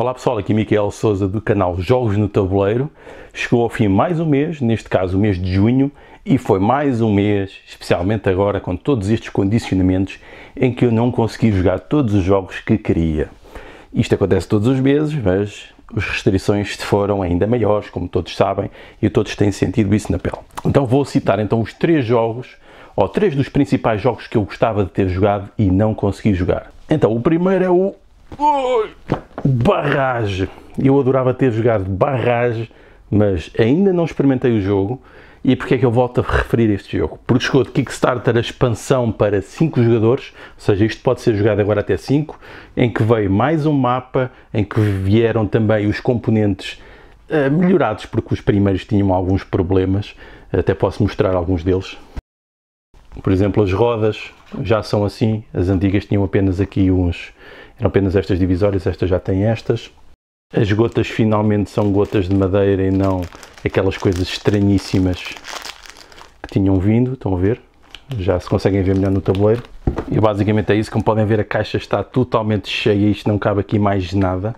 Olá pessoal, aqui Miquel Souza do canal Jogos no Tabuleiro. Chegou ao fim mais um mês, neste caso o mês de junho, e foi mais um mês, especialmente agora com todos estes condicionamentos, em que eu não consegui jogar todos os jogos que queria. Isto acontece todos os meses, mas as restrições foram ainda maiores, como todos sabem, e todos têm sentido isso na pele. Então vou citar então os três jogos, ou três dos principais jogos que eu gostava de ter jogado e não consegui jogar. Então o primeiro é o... Barrage. Eu adorava ter jogado Barrage, mas ainda não experimentei o jogo. E porquê é que eu volto a referir este jogo? Porque chegou de Kickstarter a expansão para 5 jogadores, ou seja, isto pode ser jogado agora até 5, em que veio mais um mapa, em que vieram também os componentes uh, melhorados, porque os primeiros tinham alguns problemas, até posso mostrar alguns deles. Por exemplo, as rodas já são assim, as antigas tinham apenas aqui uns eram apenas estas divisórias, estas já têm estas. As gotas finalmente são gotas de madeira e não aquelas coisas estranhíssimas que tinham vindo, estão a ver? Já se conseguem ver melhor no tabuleiro. E basicamente é isso, como podem ver a caixa está totalmente cheia, isto não cabe aqui mais nada.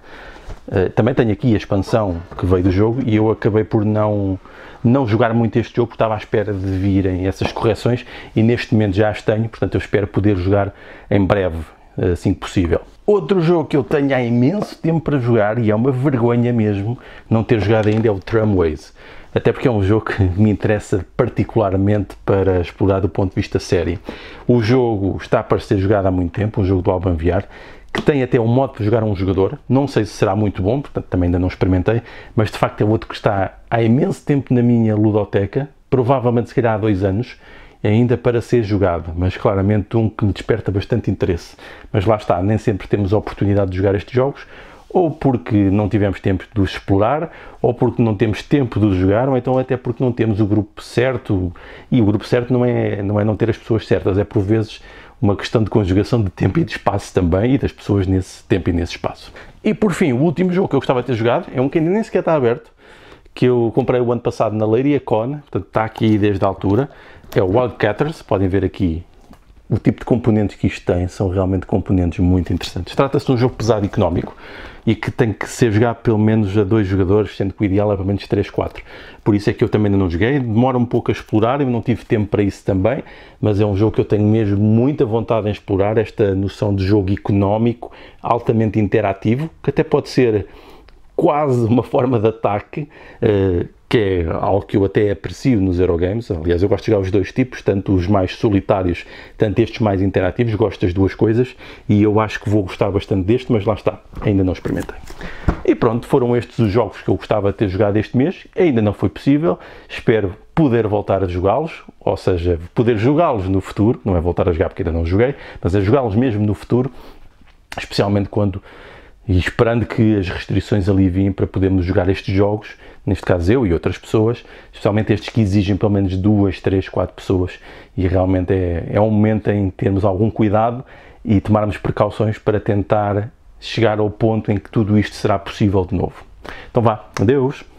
Uh, também tenho aqui a expansão que veio do jogo e eu acabei por não, não jogar muito este jogo porque estava à espera de virem essas correções e neste momento já as tenho, portanto eu espero poder jogar em breve, eh, assim que possível. Outro jogo que eu tenho há imenso tempo para jogar e é uma vergonha mesmo não ter jogado ainda é o Tramways. Até porque é um jogo que me interessa particularmente para explorar do ponto de vista série. O jogo está para ser jogado há muito tempo, um jogo do Alban Viar, que tem até um modo para jogar um jogador. Não sei se será muito bom, portanto também ainda não experimentei, mas de facto é outro que está há imenso tempo na minha ludoteca, provavelmente se calhar há dois anos, ainda para ser jogado, mas claramente um que me desperta bastante interesse. Mas lá está, nem sempre temos a oportunidade de jogar estes jogos, ou porque não tivemos tempo de os explorar, ou porque não temos tempo de os jogar, ou então até porque não temos o grupo certo. E o grupo certo não é não, é não ter as pessoas certas, é por vezes uma questão de conjugação de tempo e de espaço também, e das pessoas nesse tempo e nesse espaço. E por fim, o último jogo que eu gostava de ter jogado é um que ainda nem sequer está aberto, que eu comprei o ano passado na Leiria Con, portanto está aqui desde a altura, é o Wildcatters, podem ver aqui o tipo de componentes que isto tem, são realmente componentes muito interessantes. Trata-se de um jogo pesado e económico e que tem que ser jogado pelo menos a dois jogadores, sendo que o ideal é pelo menos 3, 4. Por isso é que eu também ainda não joguei, demora um pouco a explorar, eu não tive tempo para isso também, mas é um jogo que eu tenho mesmo muita vontade em explorar, esta noção de jogo económico, altamente interativo, que até pode ser quase uma forma de ataque, eh, que é algo que eu até aprecio nos Eurogames. Aliás, eu gosto de jogar os dois tipos, tanto os mais solitários, tanto estes mais interativos. Gosto das duas coisas e eu acho que vou gostar bastante deste, mas lá está, ainda não experimentei. E pronto, foram estes os jogos que eu gostava de ter jogado este mês. Ainda não foi possível. Espero poder voltar a jogá-los, ou seja, poder jogá-los no futuro. Não é voltar a jogar porque ainda não joguei, mas a jogá-los mesmo no futuro, especialmente quando e esperando que as restrições aliviem para podermos jogar estes jogos, neste caso eu e outras pessoas, especialmente estes que exigem pelo menos duas, três, quatro pessoas, e realmente é, é um momento em termos algum cuidado e tomarmos precauções para tentar chegar ao ponto em que tudo isto será possível de novo. Então vá, adeus!